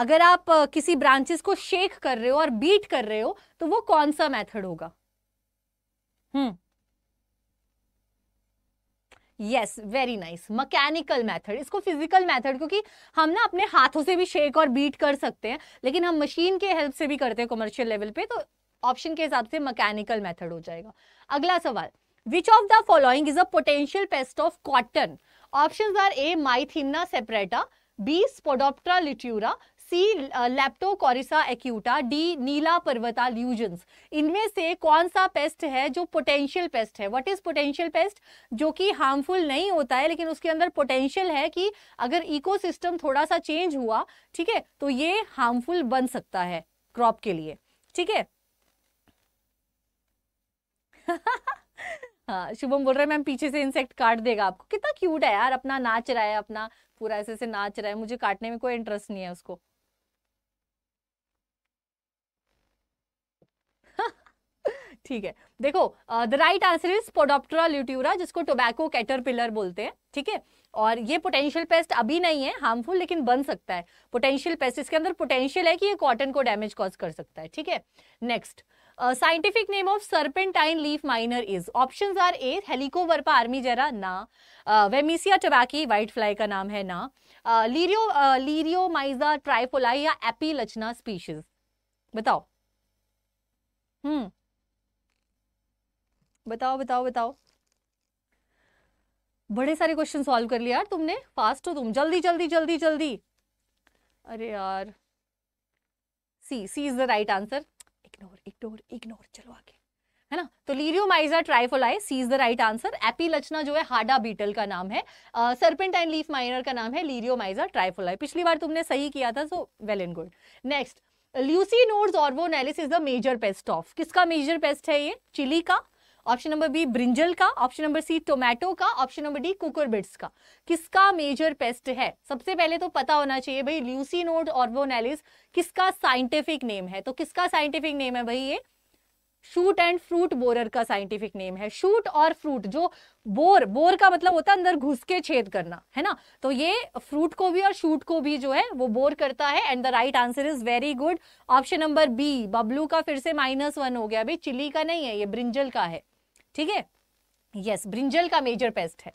S1: अगर आप किसी ब्रांचेस को शेक कर रहे हो और बीट कर रहे हो तो वो कौन सा मेथड होगा hmm yes very nice mechanical method इसको फिजिकल मेथड क्योंकि हम ना अपने हाथों से भी शेक और बीट कर सकते हैं लेकिन हम मशीन के हेल्प से भी करते हैं कमर्शियल लेवल पे तो ऑप्शन के हिसाब से मैकेनिकल मेथड हो जाएगा अगला सवाल which of the following is a potential pest of cotton option are A Mythimna separata B Spodoptera litura C Leptocorisa acuta D Nilaparvata lugens इनमें से कौन सा पेस्ट है जो पोटेंशियल पेस्ट है व्हाट इज पोटेंशियल पेस्ट जो कि harmful नहीं होता है लेकिन उसके अंदर पोटेंशियल है कि अगर इकोसिस्टम थोड़ा सा चेंज हुआ ठीक है तो ये हार्मफुल बन सकता है क्रॉप के लिए ठीक है हाँ शुभम बोल रहे हैं मैम पीछे से इंसेक्ट काट देगा आपको कितना क्यूट है यार अपना नाच रहा है अपना पूरा ऐसे से नाच रहा है मुझे काटने में कोई इंटरेस्ट नहीं है उसको ठीक है देखो the right answer is Spodoptera litura जिसको टोबैको कैटरपिलर बोलते हैं ठीक है और ये पोटेंशियल पेस्ट अभी नहीं है हार्मफुल लेकिन बन सकता है पोटेंशियल पेस्ट इसके अंदर पोटेंशियल है कि ये कॉटन को डैमेज कॉज कर सकता है ठीक है next scientific name of serpentine leaf miner is options are A Helicoverpa armigera ना वेमिसिया टबैकी व्हाइट फ्लाई का नाम है ना लीरियो लीरियोमाइजा ट्राइफोलाई या एपी लचना स्पीशीज बताओ हम्म hmm. बताओ बताओ बताओ बड़े सारे क्वेश्चन सॉल्व कर लिया यार तुमने फास्ट हो तो तुम जल्दी जल्दी जल्दी जल्दी अरे यार C C is the right answer ignore ignore ignore चलो आगे है ना तो myza trifolii C is the right answer लचना जो है हाडा बीटल का नाम है एंड लीफ माइनर का नाम है लीरियो माइजा ट्राइफोलाई पिछली बार तुमने सही किया था so well and good next Leucinodes orbonalis is the major pest of किसका मेजर पेस्ट है ये चिली का ऑप्शन नंबर बी ब्रिंजल का ऑप्शन नंबर सी टोमेटो का ऑप्शन नंबर डी कुकरबिट्स का किसका मेजर पेस्ट है सबसे पहले तो पता होना चाहिए भाई ल्यूसी नोट ऑर्बोनेलिस किसका साइंटिफिक नेम है तो किसका साइंटिफिक नेम है भाई ये शूट एंड फ्रूट बोरर का साइंटिफिक नेम है शूट और फ्रूट जो बोर बोर का मतलब होता है अंदर घुस के छेद करना है ना तो ये फ्रूट को भी और शूट को भी जो है वो बोर करता है and the right answer is very good option number B Bablu का फिर से माइनस वन हो गया भाई चिली का नहीं है ये ब्रिंजल का है ठीक है यस ब्रिंजल का मेजर पेस्ट है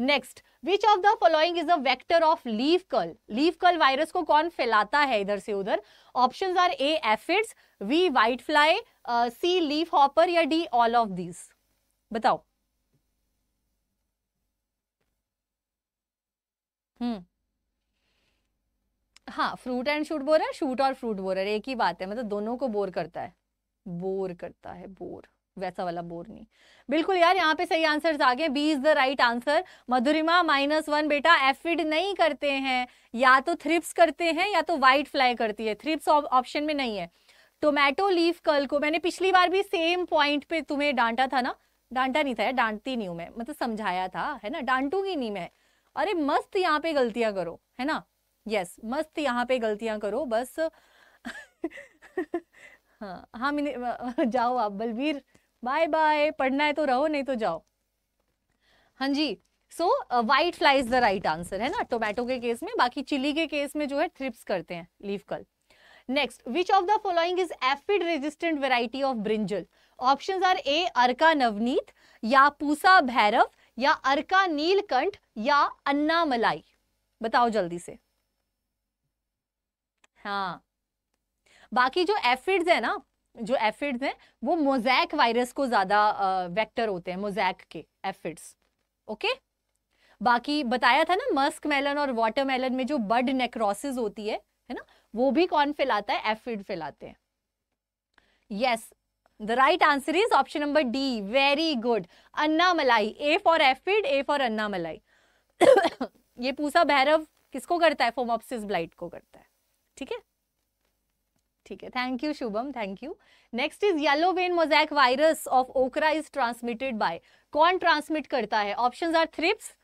S1: next which of the following is a vector of leaf curl leaf curl virus को कौन फैलाता है इधर से उधर option are A aphids B whitefly C leafhopper या डी ऑल ऑफ दीज बताओ हम्म हाँ फ्रूट एंड शूट बोर है शूट और फ्रूट बोर है एक ही बात है मतलब दोनों को बोर करता है बोर करता है बोर वैसा वाला बोर नहीं बिल्कुल यार यहाँ पे सही आंसर्स आ गए B is the right answer Madhurima minus one बेटा एफिड नहीं करते हैं या तो थ्रिप्स करते हैं या तो वाइट फ्लाई करती है थ्रिप्स ऑप्शन में नहीं है टोमेटो लीफ कल को मैंने पिछली बार भी सेम पॉइंट पे तुम्हें डांटा था ना डांटा नहीं था डांटती नहीं हूँ मैं मतलब समझाया था है ना डांटूंगी नहीं मैं अरे मस्त यहाँ पे गलतियां करो है ना यस मस्त यहाँ पे गलतियां करो बस (laughs) हाँ हाँ मैंने (laughs) जाओ आप बलबीर बाय बाय पढ़ना है तो रहो नहीं तो जाओ हाँ जी so whitefly is the right answer है ना टोमेटो के केस में बाकी चिली के केस में जो है थ्रिप्स करते हैं leaf curl next which of the following is aphid resistant variety of brinjal option are A Arka Navneet या पूसा भैरव या अर्का नीलकंठ या अन्ना मलाई बताओ जल्दी से हाँ बाकी जो एफिड्स है ना जो एफिड्स हैं वो मोजैक वायरस को ज़्यादा वेक्टर होते हैं मोजैक के एफिड्स ओके बाकी बताया था ना मस्क मेलन और वाटर मेलन में जो बर्ड नेक्रोसिस होती है है ना वो भी कौन फैलाता है एफिड फैलाते हैं yes the right answer is option number D very good Anna Malai A for aphid A for Anna Malai ये पूसा भैरव किसको करता है फोमोपसिस ब्लाइट को करता है ठीक है ठीक है thank you Shubham thank you next is yellow vein mosaic virus of okra is transmitted by कौन ट्रांसमिट करता है option are thrips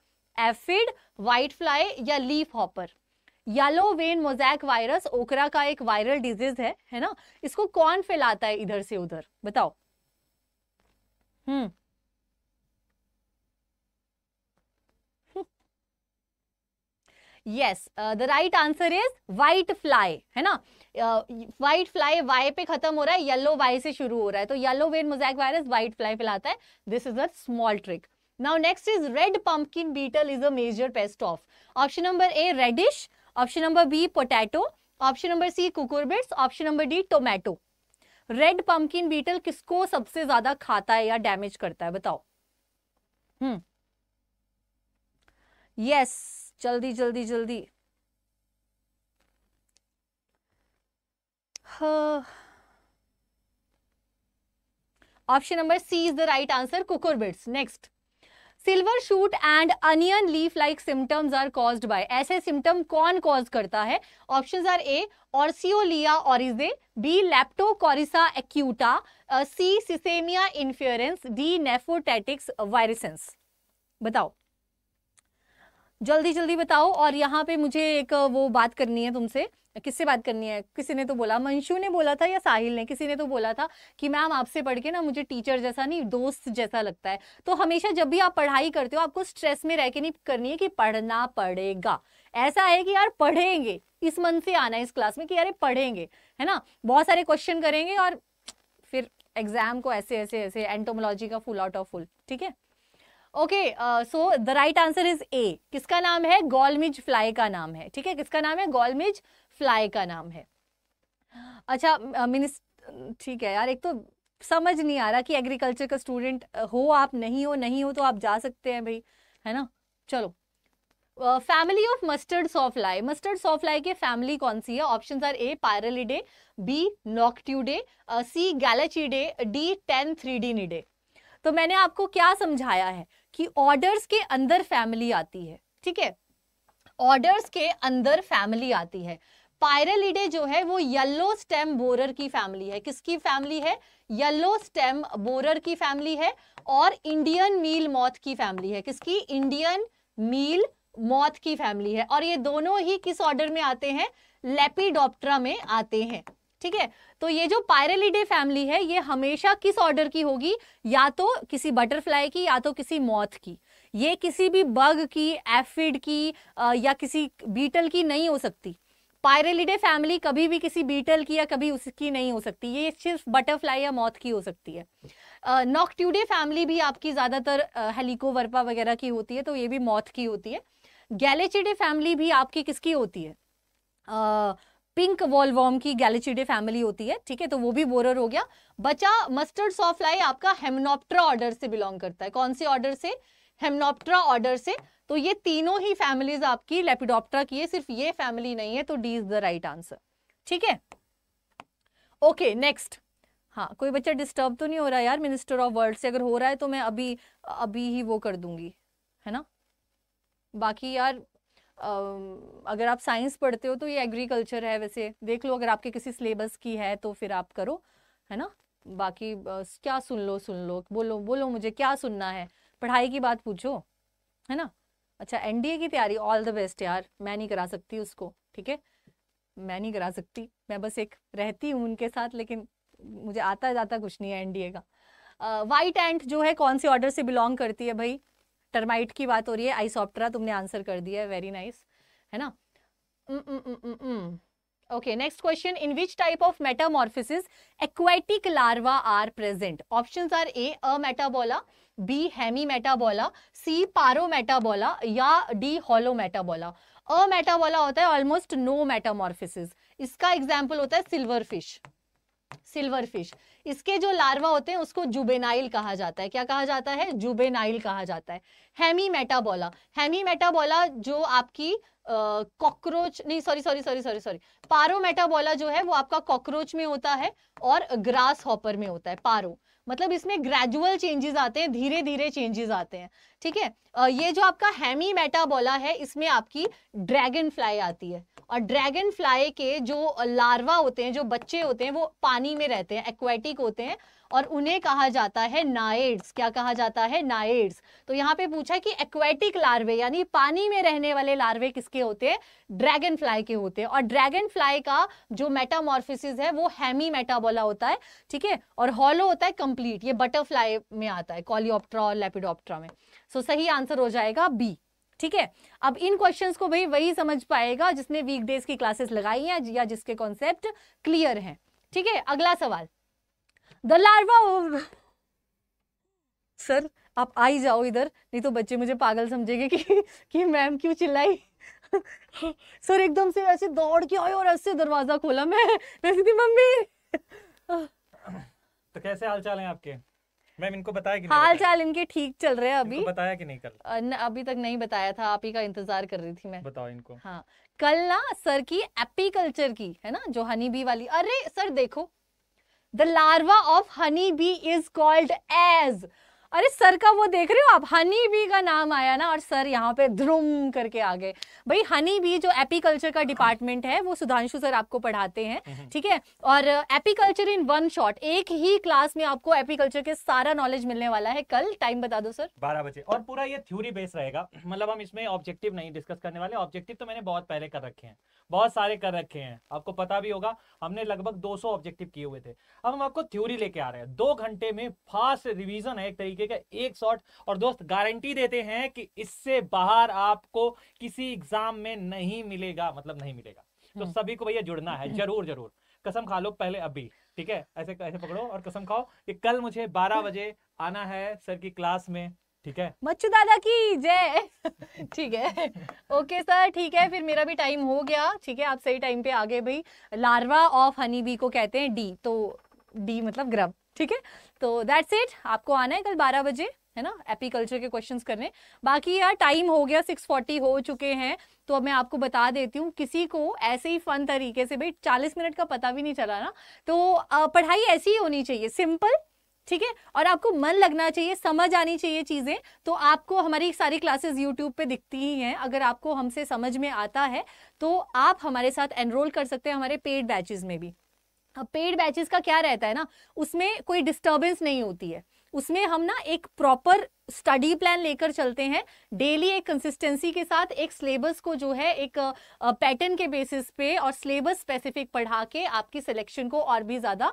S1: aphid whitefly या leafhopper yellow vein mosaic virus okra का एक वायरल डिजीज है है ना इसको कौन फैलाता है इधर से उधर बताओ hmm yes the right answer is whitefly है ना वाइट फ्लाई वाई पे खत्म हो रहा है येलो वाई से शुरू हो रहा है तो yellow vein mosaic virus whitefly फैलाता है this is a small trick now next is red pumpkin beetle is a major pest of option number A radish option number B potato option number C cucurbits option number D tomato red pumpkin beetle किसको सबसे ज्यादा खाता है या damage करता है बताओ hmm yes जल्दी जल्दी जल्दी option number C is the right answer cucurbits next silver shoot and onion leaf like symptoms are cause by ऐसे सिम्टम कौन कॉज करता है option are A Orseolia oryzae B Leptocorisa acuta C Sesamia inferens D Nephotettix virescens बताओ जल्दी जल्दी बताओ और यहाँ पे मुझे एक वो बात करनी है तुमसे किससे बात करनी है किसी ने तो बोला मंशु ने बोला था या साहिल ने किसी ने तो बोला था कि मैम आपसे पढ़ के ना मुझे टीचर जैसा नहीं दोस्त जैसा लगता है तो हमेशा जब भी आप पढ़ाई करते हो आपको स्ट्रेस में रह के नहीं करनी है कि पढ़ना पड़ेगा ऐसा है कि यार पढ़ेंगे इस मन से आना है इस क्लास में कि यार पढ़ेंगे है ना बहुत सारे क्वेश्चन करेंगे और फिर एग्जाम को ऐसे ऐसे ऐसे एंटोमोलॉजी का फुल आउट ऑफ फुल ठीक है okay so the right answer is A किसका नाम है गोलमिज फ्लाई का नाम है ठीक है किसका नाम है गोलमिज फ्लाई का नाम है अच्छा मिनिस्ट ठीक है यार एक तो समझ नहीं आ रहा कि एग्रीकल्चर का स्टूडेंट हो आप नहीं हो नहीं हो तो आप जा सकते हैं भाई है ना चलो family of mustard fly mustard fly के फैमिली कौन सी है option are A Pyralidae B Noctuidae C Gelechiidae D Tenthredinidae तो मैंने आपको क्या समझाया है कि ऑर्डर्स के अंदर फैमिली आती है ठीक है ऑर्डर्स के अंदर फैमिली आती है पायरलिडे जो है वो येलो स्टेम बोरर की फैमिली है किसकी फैमिली है येलो स्टेम बोरर की फैमिली है और इंडियन मील मौत की फैमिली है किसकी इंडियन मील मौत की फैमिली है और ये दोनों ही किस ऑर्डर में आते हैं लेपिडोप्टरा में आते हैं ठीक है तो ये जो पायरलिडे फैमिली है ये हमेशा किस ऑर्डर की होगी या तो किसी बटरफ्लाई की या तो किसी मौत की ये किसी भी बग की एफिड की या किसी बीटल की नहीं हो सकती पायरेलिडे फैमिली कभी भी किसी बीटल की या कभी उसकी नहीं हो सकती ये सिर्फ बटरफ्लाई या मौत की हो सकती है नॉकट्यूडे uh, फैमिली भी आपकी ज़्यादातर हेलिकोवर्पा uh, वगैरह की होती है तो ये भी मौत की होती है गैलेचिडे फैमिली भी आपकी किसकी होती है uh, पिंक वॉलवॉम की गैलेचिडे फैमिली होती है ठीक है तो वो भी बोरर हो गया बचा मस्टर्ड सॉफ्लाई आपका हेमनोप्ट्रा ऑर्डर से बिलोंग करता है कौन से ऑर्डर से हेमनोप्ट्रा ऑर्डर से तो ये तीनों ही फैमिलीज आपकी लेपिडोप्टा की है सिर्फ ये फैमिली नहीं है तो D is the right answer ठीक है ओके नेक्स्ट हाँ कोई बच्चा डिस्टर्ब तो नहीं हो रहा यार मिनिस्टर ऑफ वर्ल्ड से अगर हो रहा है तो मैं अभी अभी ही वो कर दूंगी है ना बाकी यार अगर आप साइंस पढ़ते हो तो ये एग्रीकल्चर है वैसे देख लो अगर आपके किसी सिलेबस की है तो फिर आप करो है ना बाकी क्या सुन लो सुन लो बोलो बोलो मुझे क्या सुनना है पढ़ाई की बात पूछो है ना अच्छा एनडीए की तैयारी ऑल द बेस्ट यार मैं नहीं करा सकती उसको ठीक है मैं नहीं करा सकती मैं बस एक रहती हूँ उनके साथ लेकिन मुझे आता जाता कुछ नहीं है एनडीए का वाइट एंट जो है कौन से ऑर्डर से बिलोंग करती है भाई टर्माइट की बात हो रही है आइसॉप्टरा तुमने आंसर कर दिया है वेरी नाइस है ना okay next question in which type of metamorphosis aquatic larva are present option are A ametabola B hemimetabola C paurometabola या D holometabola ametabola होता है almost no metamorphosis इसका example होता है silver fish silver fish इसके जो larva होते हैं उसको जुबेनाइल कहा जाता है क्या कहा जाता है जुबेनाइल कहा जाता है हेमी मेटाबोला हेमी मेटाबोला जो आपकी कॉकरोच नहीं sorry sorry sorry sorry sorry paurometabola जो है वो आपका कॉकरोच में होता है और ग्रास हॉपर में होता है पारो मतलब इसमें ग्रेजुअल चेंजेस आते हैं धीरे धीरे चेंजेस आते हैं ठीक है ये जो आपका हैमी मेटाबोला है इसमें आपकी ड्रैगन फ्लाई आती है और ड्रैगन फ्लाई के जो लार्वा होते हैं जो बच्चे होते हैं वो पानी में रहते हैं एक्वेटिक होते हैं और उन्हें कहा जाता है नाएड्स क्या कहा जाता है नाएड्स तो यहाँ पे पूछा कि एक्वेटिक लार्वे यानी पानी में रहने वाले लार्वे किसके होते हैं ड्रैगन फ्लाई के होते हैं और ड्रैगन फ्लाई का जो मेटामॉर्फिसिस है वो हैमी मेटाबोला होता है ठीक है और हॉलो होता है कंप्लीट ये बटरफ्लाई में आता है कॉलियोप्ट्रा और लेपिडोप्ट्रा में सो so, सही आंसर हो जाएगा बी ठीक है अब इन क्वेश्चंस को भाई वही समझ पाएगा जिसने वीकडेज की क्लासेस लगाई हैं या जिसके कॉन्सेप्ट क्लियर हैं ठीक है अगला सवाल द लार्वा सर आप आ ही जाओ इधर नहीं तो बच्चे मुझे पागल समझेंगे कि कि मैम क्यों चिल्लाई सर एकदम से ऐसे दौड़ के आए और ऐसे दरवाजा खोला मैं वैसे थी मम्मी तो कैसे हाल चाल है आपके मैम इनको बताया कि नहीं हाल चाल इनके ठीक चल रहे हैं अभी इनको बताया कि नहीं कल न, अभी तक नहीं बताया था आप ही का इंतजार कर रही थी मैं बताओ इनको हाँ कल ना सर की एपीकल्चर की है ना जो हनी बी वाली अरे सर देखो The larva of honeybee is called as अरे सर का वो देख रहे हो आप हनी बी का नाम आया ना और सर यहाँ पे ध्रुम करके आ गए भाई हनी बी जो एपीकल्चर का डिपार्टमेंट है वो सुधांशु सर आपको पढ़ाते हैं हम्म, हम्म। ठीक है और एपीकल्चर इन वन शॉट एक ही क्लास में आपको एपीकल्चर के सारा नॉलेज मिलने वाला है कल टाइम बता दो सर बारह बजे और पूरा ये थ्योरी बेस रहेगा मतलब हम इसमें ऑब्जेक्टिव नहीं डिस्कस करने वाले ऑब्जेक्टिव तो मैंने बहुत पहले कर रखे हैं बहुत सारे कर रखे हैं आपको पता भी होगा हमने लगभग दो ऑब्जेक्टिव किए हुए थे अब हम आपको थ्योरी लेके आ रहे हैं दो घंटे में फास्ट रिविजन है एक तरीके लगेगा एक शॉट और दोस्त गारंटी देते हैं कि इससे बाहर आपको किसी एग्जाम में नहीं मिलेगा मतलब नहीं मिलेगा तो हम्म। सभी को भैया जुड़ना है जरूर जरूर कसम खा लो पहले अभी ठीक है ऐसे ऐसे पकड़ो और कसम खाओ कि कल मुझे 12 (laughs) बजे आना है सर की क्लास में ठीक है मच्छू दादा की जय (laughs) ठीक है ओके सर ठीक है फिर मेरा भी टाइम हो गया ठीक है आप सही टाइम पे आ गए भाई लार्वा ऑफ हनी बी को कहते हैं डी तो डी मतलब ग्रब ठीक है तो दैट्स इट आपको आना है कल बारह बजे है ना एपीकल्चर के क्वेश्चंस करने बाकी यार टाइम हो गया 640 हो चुके हैं तो अब मैं आपको बता देती हूँ किसी को ऐसे ही फन तरीके से भाई 40 मिनट का पता भी नहीं चला ना तो पढ़ाई ऐसी ही होनी चाहिए सिंपल ठीक है और आपको मन लगना चाहिए समझ आनी चाहिए चीज़ें तो आपको हमारी सारी क्लासेस यूट्यूब पे दिखती ही हैं अगर आपको हमसे समझ में आता है तो आप हमारे साथ एनरोल कर सकते हैं हमारे पेड बैचेस में भी हाँ, पेड बैचेस का क्या रहता है ना उसमें कोई डिस्टर्बेंस नहीं होती है उसमें हम ना एक प्रॉपर स्टडी प्लान लेकर चलते हैं डेली एक कंसिस्टेंसी के साथ एक सिलेबस को जो है एक पैटर्न के बेसिस पे और सिलेबस स्पेसिफिक पढ़ा के आपकी सिलेक्शन को और भी ज़्यादा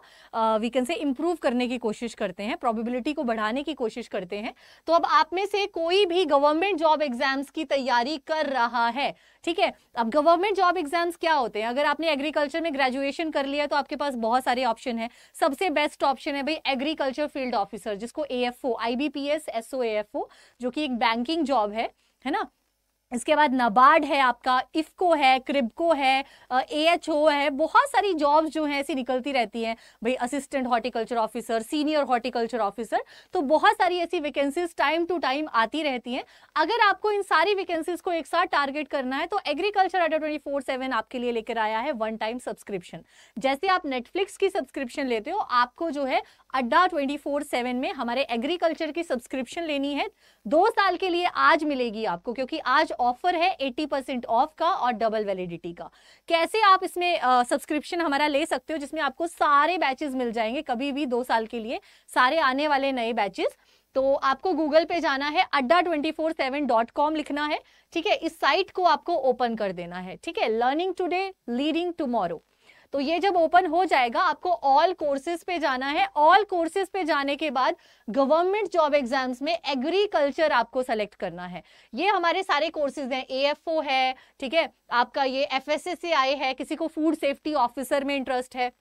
S1: वी कैन से इम्प्रूव करने की कोशिश करते हैं प्रोबेबिलिटी को बढ़ाने की कोशिश करते हैं तो अब आप में से कोई भी गवर्नमेंट जॉब एग्जाम्स की तैयारी कर रहा है ठीक है अब गवर्नमेंट जॉब एग्जाम्स क्या होते हैं अगर आपने एग्रीकल्चर में ग्रेजुएशन कर लिया तो आपके पास बहुत सारे ऑप्शन है सबसे बेस्ट ऑप्शन है भाई एग्रीकल्चर फील्ड ऑफिसर जिसको A F O I B P S S O O तो जो कि एक बैंकिंग जॉब है है ना इसके बाद नबार्ड है आपका इफको है क्रिबको है ए एच ओ है बहुत सारी जॉब्स जो हैं ऐसी निकलती रहती हैं भाई assistant horticulture officer senior horticulture officer तो बहुत सारी ऐसी वैकेंसीज टाइम टू टाइम आती रहती हैं अगर आपको इन सारी वैकेंसीज को एक साथ टारगेट करना है तो एग्रीकल्चर अड्डा ट्वेंटी फोर सेवन आपके लिए लेकर आया है वन टाइम सब्सक्रिप्शन जैसे आप नेटफ्लिक्स की सब्सक्रिप्शन लेते हो आपको जो है अड्डा ट्वेंटी फोर सेवन में हमारे एग्रीकल्चर की सब्सक्रिप्शन लेनी है दो साल के लिए आज मिलेगी आपको क्योंकि आज ऑफर है 80 परसेंट ऑफ का और डबल वैलिडिटी का कैसे आप इसमें सब्सक्रिप्शन हमारा ले सकते हो जिसमें आपको सारे बैचेस मिल जाएंगे कभी भी दो साल के लिए सारे आने वाले नए बैचेस तो आपको गूगल पे जाना है Adda twenty four seven dot com लिखना है ठीक है इस साइट को आपको ओपन कर देना है ठीक है लर्निंग टूडे लीडिंग टूमोरो तो ये जब ओपन हो जाएगा आपको ऑल कोर्सेज पे जाना है ऑल कोर्सेज पे जाने के बाद गवर्नमेंट जॉब एग्जाम्स में एग्रीकल्चर आपको सेलेक्ट करना है ये हमारे सारे कोर्सेज हैं ए है ठीक है आपका ये एफ है किसी को फूड सेफ्टी ऑफिसर में इंटरेस्ट है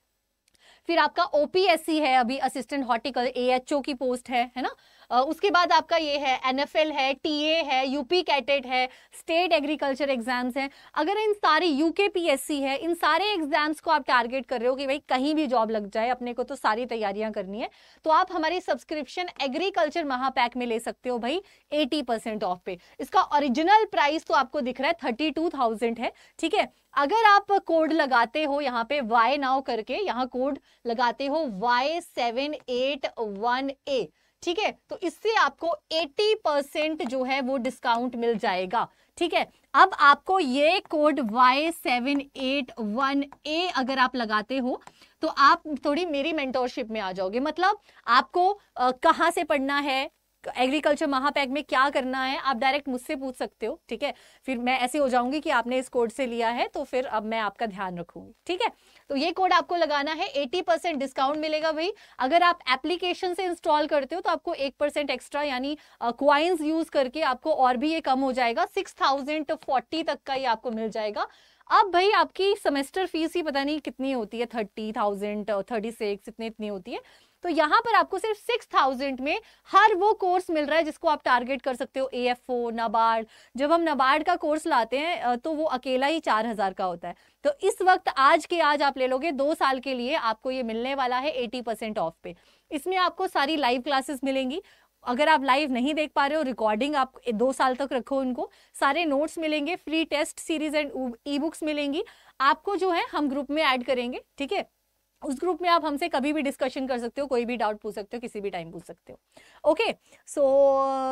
S1: फिर आपका ओपीएससी है अभी असिस्टेंट हॉर्टिकल एएचओ की पोस्ट है है ना उसके बाद आपका ये है एन है टी है यूपी कैटेट है स्टेट एग्रीकल्चर एग्जाम्स हैं अगर इन सारे यूके पीएससी है इन सारे एग्जाम्स को आप टारगेट कर रहे हो कि भाई कहीं भी जॉब लग जाए अपने को तो सारी तैयारियां करनी है तो आप हमारी सब्सक्रिप्शन एग्रीकल्चर महापैक में ले सकते हो भाई एटी परसेंट ऑफ पे इसका ओरिजिनल प्राइस तो आपको दिख रहा है थर्टी टू थाउजेंड है ठीक है अगर आप कोड लगाते हो यहाँ पे वाई नाउ करके यहाँ कोड लगाते हो Y seven eight one A ठीक है तो इससे आपको 80 परसेंट जो है वो डिस्काउंट मिल जाएगा ठीक है अब आपको ये code Y seven eight one A अगर आप लगाते हो तो आप थोड़ी मेरी मेंटोरशिप में आ जाओगे मतलब आपको कहाँ से पढ़ना है एग्रीकल्चर महापैक में क्या करना है आप डायरेक्ट मुझसे पूछ सकते हो ठीक है फिर मैं ऐसे हो जाऊंगी कि आपने इस कोड से लिया है तो फिर अब मैं आपका ध्यान रखूंगी ठीक है तो ये कोड आपको लगाना है 80% डिस्काउंट मिलेगा भाई अगर आप एप्लीकेशन से इंस्टॉल करते हो तो आपको एक परसेंट एक्स्ट्रा यानी क्वाइंस यूज करके आपको और भी ये कम हो जाएगा सिक्स थाउजेंड फोर्टी तक का ये आपको मिल जाएगा अब भाई आपकी सेमेस्टर फीस ही पता नहीं कितनी होती है थर्टी थाउजेंड थर्टी सिक्स इतनी इतनी होती है तो यहाँ पर आपको सिर्फ सिक्स थाउजेंड में हर वो कोर्स मिल रहा है जिसको आप टारगेट कर सकते हो ए एफ ओ नबार्ड जब हम नबार्ड का कोर्स लाते हैं तो वो अकेला ही चार हजार का होता है तो इस वक्त आज के आज आप ले लोगे दो साल के लिए आपको ये मिलने वाला है एटी परसेंट ऑफ पे इसमें आपको सारी लाइव क्लासेस मिलेंगी अगर आप लाइव नहीं देख पा रहे हो रिकॉर्डिंग आप दो साल तक रखो उनको सारे नोट्स मिलेंगे free test series and e books मिलेंगी आपको जो है हम ग्रुप में ऐड करेंगे ठीक है उस ग्रुप में आप हमसे कभी भी डिस्कशन कर सकते हो कोई भी डाउट पूछ सकते हो किसी भी टाइम पूछ सकते हो ओके सो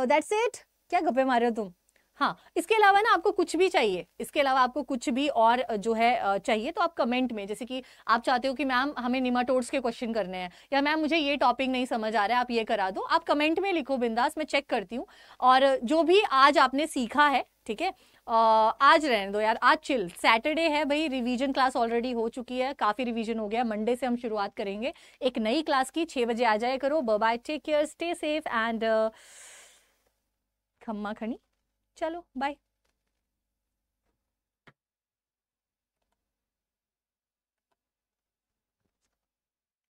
S1: दैट्स इट क्या गप्पे मार रहे हो तुम हाँ इसके अलावा ना आपको कुछ भी चाहिए इसके अलावा आपको कुछ भी और जो है चाहिए तो आप कमेंट में जैसे कि आप चाहते हो कि मैम हमें निमाटोड्स के क्वेश्चन करने हैं या मैम मुझे ये टॉपिक नहीं समझ आ रहा है आप ये करा दो आप कमेंट में लिखो बिंदास मैं चेक करती हूँ और जो भी आज आपने सीखा है ठीक है आज रहने दो यार आज चिल सैटरडे है भाई रिवीजन क्लास ऑलरेडी हो चुकी है काफ़ी रिवीजन हो गया मंडे से हम शुरुआत करेंगे एक नई क्लास की छह बजे आ जाए करो bye take care stay safe and खम्मा खनी चलो बाय